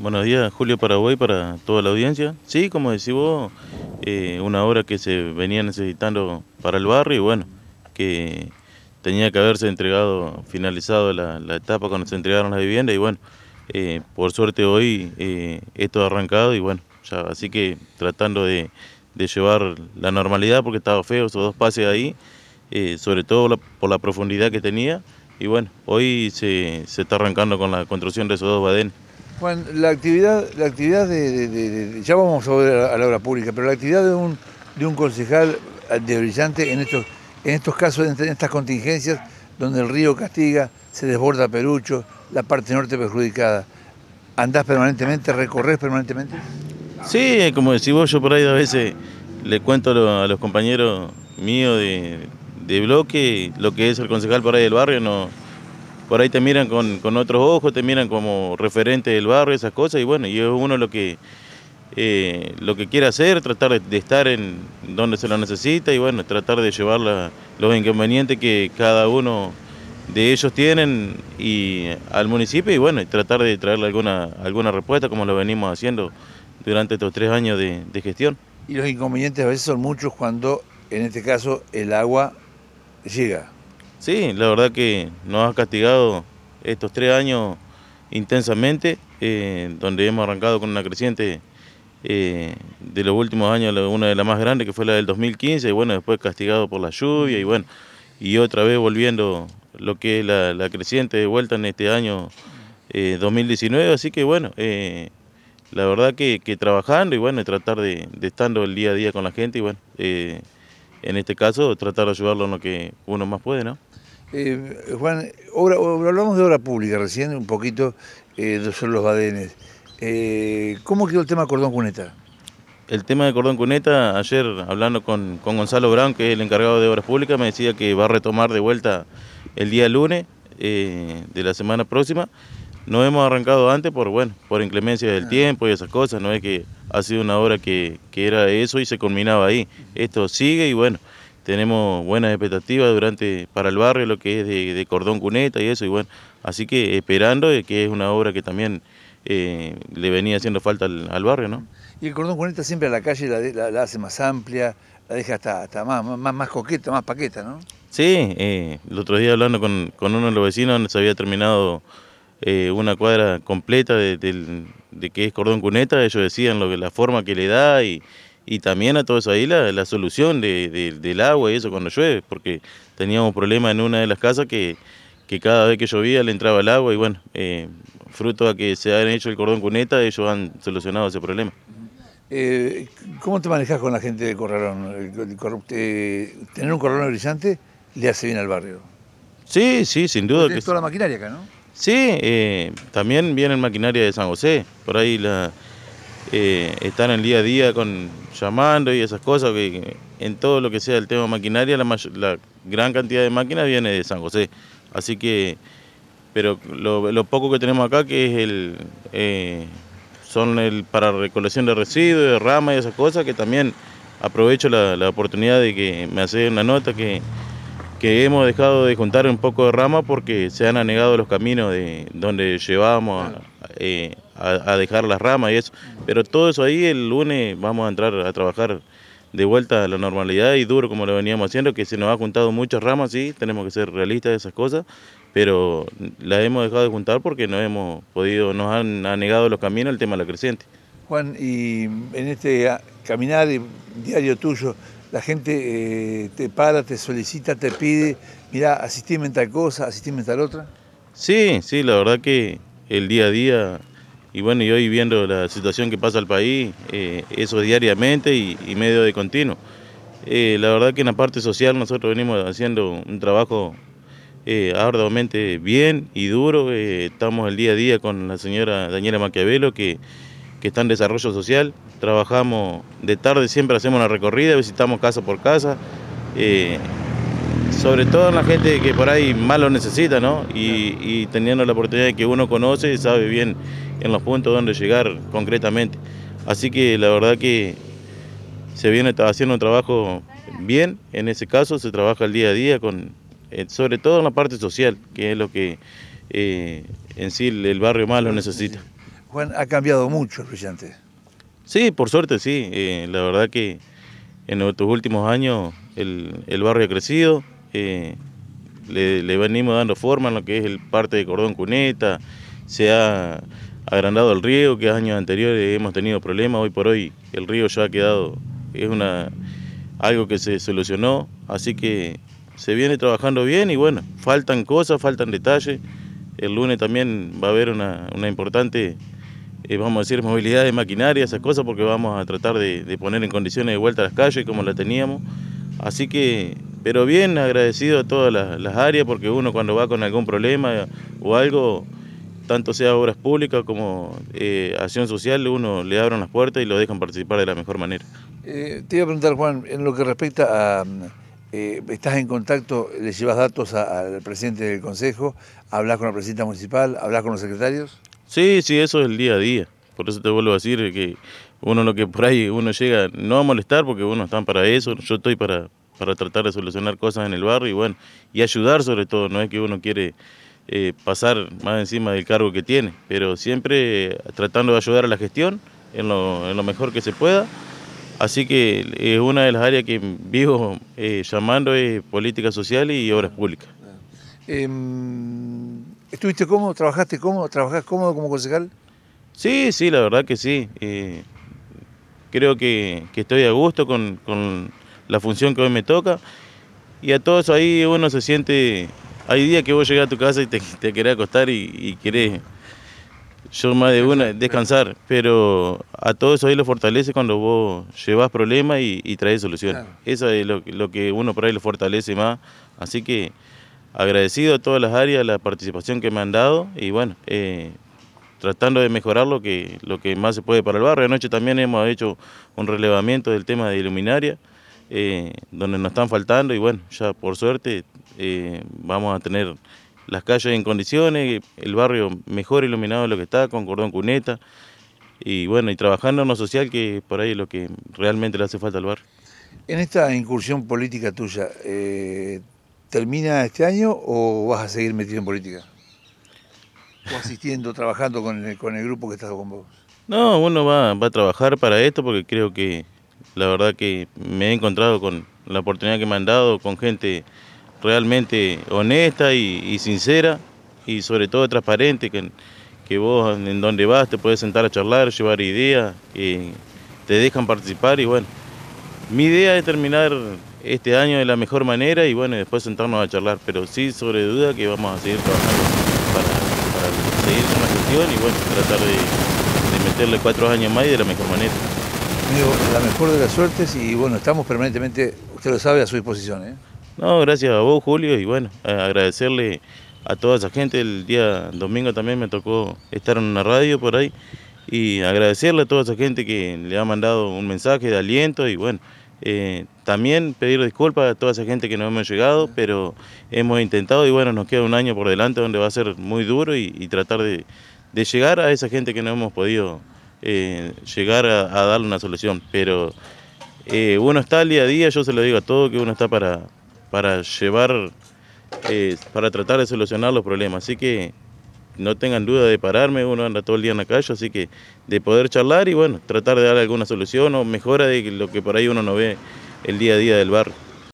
Buenos días, Julio Paraguay, para toda la audiencia. Sí, como decís vos, eh, una obra que se venía necesitando para el barrio y bueno, que tenía que haberse entregado, finalizado la, etapa cuando se entregaron las viviendas y bueno, eh, por suerte hoy eh, esto ha arrancado y bueno, ya, así que tratando de, llevar la normalidad porque estaba feo esos dos pases ahí, sobre todo por la profundidad que tenía y bueno, hoy se, se está arrancando con la construcción de esos dos badenes. Juan, la actividad, la actividad de, ya vamos a, ver a la obra pública, pero la actividad de un, de un concejal eh, de Brillante en estos, en estos casos, en estas contingencias, donde el río castiga, se desborda Perucho, la parte norte perjudicada. ¿Andás permanentemente, recorres permanentemente? Sí, como decís vos, yo por ahí a veces le cuento a los compañeros míos de, de bloque lo que es el concejal por ahí del barrio, no por ahí te miran con, otros ojos, te miran como referente del barrio, esas cosas, y bueno, y es uno lo que, eh, lo que quiere hacer, tratar de, estar en donde se lo necesita y bueno, tratar de llevar los inconvenientes que cada uno de ellos tienen al municipio y bueno, tratar de traerle alguna, alguna respuesta como lo venimos haciendo durante estos tres años de gestión. Y los inconvenientes a veces son muchos cuando, en este caso, el agua llega. Sí, la verdad que nos ha castigado estos tres años intensamente, eh, donde hemos arrancado con una creciente eh, de los últimos años, una de las más grandes, que fue la del 2015, y bueno, después castigado por la lluvia, y bueno, y otra vez volviendo lo que es la, creciente de vuelta en este año 2019, eh, así que bueno, la verdad que, trabajando y bueno, tratar de, de, estando el día a día con la gente y bueno, en este caso tratar de ayudarlo en lo que uno más puede, ¿no? Eh, Juan, ahora hablamos de obra pública recién, un poquito eh, sobre los badenes. Eh, ¿Cómo quedó el tema Cordón Cuneta? El tema de Cordón Cuneta, ayer hablando con, Gonzalo Brown, que es el encargado de Obras Públicas, me decía que va a retomar de vuelta el día lunes eh, de la semana próxima. No hemos arrancado antes por, bueno, por inclemencia del ah. tiempo y esas cosas, no es que ha sido una obra que, que era eso y se culminaba ahí. Esto sigue y bueno, tenemos buenas expectativas durante para el barrio, lo que es de, cordón cuneta y eso, y bueno, así que esperando que es una obra que también eh, le venía haciendo falta al, barrio, ¿no? Y el cordón cuneta siempre a la calle la, la, hace más amplia, la deja hasta, más, más, coqueta, más paqueta, ¿no? Sí, eh, el otro día hablando con, uno de los vecinos, nos había terminado eh, una cuadra completa de, qué de, que es cordón cuneta, ellos decían lo que la forma que le da y, y también a todo eso ahí la, solución del agua y eso cuando llueve, porque teníamos problemas en una de las casas que, cada vez que llovía le entraba el agua y bueno, eh, fruto a que se han hecho el cordón cuneta, ellos han solucionado ese problema. Eh, ¿Cómo te manejas con la gente de Corralón? Eh, ¿Tener un corralón brillante le hace bien al barrio? Sí, sí, sin duda. Que... toda la maquinaria acá, ¿no? Sí, también viene maquinaria de San José, por ahí la... Eh, están en el día a día con llamando y esas cosas, que en todo lo que sea el tema maquinaria, la, gran cantidad de máquinas viene de San José. Así que, pero lo, poco que tenemos acá, que es el, eh, son el, para recolección de residuos, de ramas y esas cosas, que también aprovecho la, oportunidad de que me hace una nota que que hemos dejado de juntar un poco de rama porque se han anegado los caminos de donde llevábamos eh, a, dejar las ramas y eso. Pero todo eso ahí el lunes vamos a entrar a trabajar de vuelta a la normalidad y duro como lo veníamos haciendo, que se nos ha juntado muchas ramas, sí, tenemos que ser realistas de esas cosas, pero las hemos dejado de juntar porque no hemos podido, nos han anegado los caminos el tema de la creciente. Juan, y en este caminar diario tuyo, la gente eh, te para, te solicita, te pide, mira, asistime en tal cosa, asistíme en tal otra? Sí, sí, la verdad que el día a día, y bueno, y hoy viendo la situación que pasa al país, eh, eso diariamente y, medio de continuo. Eh, la verdad que en la parte social nosotros venimos haciendo un trabajo arduamente bien y duro. estamos el día a día con la señora Daniela Maquiavelo, que que está en desarrollo social. Trabajamos de tarde, siempre hacemos una recorrida, visitamos casa por casa. Eh, sobre todo en la gente que por ahí más lo necesita, ¿no? Y, teniendo la oportunidad de que uno conoce y sabe bien en los puntos donde llegar concretamente. Así que la verdad que se viene haciendo un trabajo bien, en ese caso se trabaja el día a día, con, eh, sobre todo en la parte social, que es lo que eh, en sí el barrio más lo necesita. Juan, ha cambiado mucho el brillante. Sí, por suerte sí. Eh, la verdad que en nuestros últimos años el, barrio ha crecido. Eh, le, venimos dando forma en lo que es el parte de cordón cuneta. Se ha agrandado el río, que años anteriores hemos tenido problemas. Hoy por hoy el río ya ha quedado, es una algo que se solucionó. Así que se viene trabajando bien y bueno, faltan cosas, faltan detalles. El lunes también va a haber una, una importante eh, vamos a decir, movilidad de maquinaria, esas cosas, porque vamos a tratar de, poner en condiciones de vuelta las calles como las teníamos. Así que, pero bien agradecido a todas las, áreas, porque uno cuando va con algún problema o algo, tanto sea obras públicas como eh, acción social, uno le abren las puertas y lo dejan participar de la mejor manera. Eh, te iba a preguntar, Juan, en lo que respecta a... estás en contacto, le llevas datos al presidente del consejo, hablas con la presidenta municipal, hablas con los secretarios. Sí, sí, eso es el día a día. Por eso te vuelvo a decir que uno lo que por ahí uno llega no a molestar porque uno está para eso, yo estoy para, tratar de solucionar cosas en el barrio y bueno, y ayudar sobre todo, no es que uno quiere eh, pasar más encima del cargo que tiene, pero siempre eh, tratando de ayudar a la gestión en lo, mejor que se pueda. Así que eh, es una de las áreas que vivo llamando es política social y obras públicas. Em, ¿Estuviste cómodo? ¿Trabajaste cómodo? ¿Trabajás cómodo como concejal? Sí, sí, la verdad que sí. Eh, creo que, que, estoy a gusto con, con, la función que hoy me toca. Y a todos ahí uno se siente... Hay días que vos llegás a tu casa y te, te querés acostar y, y querés yo más de una, descansar, pero a todos ahí lo fortalece cuando vos llevas problemas y, traes soluciones. Eso es lo, que uno por ahí lo fortalece más. Así que agradecido a todas las áreas la participación que me han dado y bueno, eh, tratando de mejorar lo que, lo que más se puede para el barrio. Anoche también hemos hecho un relevamiento del tema de iluminaria... Eh, donde nos están faltando y bueno, ya por suerte eh, vamos a tener las calles en condiciones, el barrio mejor iluminado de lo que está, con cordón cuneta, y bueno, y trabajando en lo social, que por ahí lo que realmente le hace falta al barrio. En esta incursión política tuya, termina este año o vas a seguir metido en política? ¿O asistiendo, trabajando con el, grupo que está con vos? No, uno va, a trabajar para esto porque creo que la verdad que me he encontrado con la oportunidad que me han dado, con gente realmente honesta y, sincera y sobre todo transparente, que, que vos en donde vas te puedes sentar a charlar, llevar ideas, que eh, te dejan participar y bueno, mi idea es terminar este año de la mejor manera y bueno, después sentarnos a charlar, pero sí, sobre duda que vamos a seguir trabajando para, seguir con la gestión y bueno, tratar de, meterle cuatro años más y de la mejor manera. la mejor de las suertes y bueno, estamos permanentemente, usted lo sabe, a su disposición. ¿eh? No, gracias a vos, Julio, y bueno, agradecerle a toda esa gente. El día domingo también me tocó estar en una radio por ahí y agradecerle a toda esa gente que le ha mandado un mensaje de aliento y bueno, eh, también pedir disculpas a toda esa gente que no hemos llegado, pero hemos intentado y bueno, nos queda un año por delante donde va a ser muy duro y, tratar de, llegar a esa gente que no hemos podido eh, llegar a, darle una solución. Pero eh, uno está al día a día, yo se lo digo a todo, que uno está para, para llevar, para tratar de solucionar los problemas. Así que no tengan duda de pararme, uno anda todo el día en la calle, así que de poder charlar y bueno, tratar de dar alguna solución o mejora de lo que por ahí uno no ve el día a día del barrio.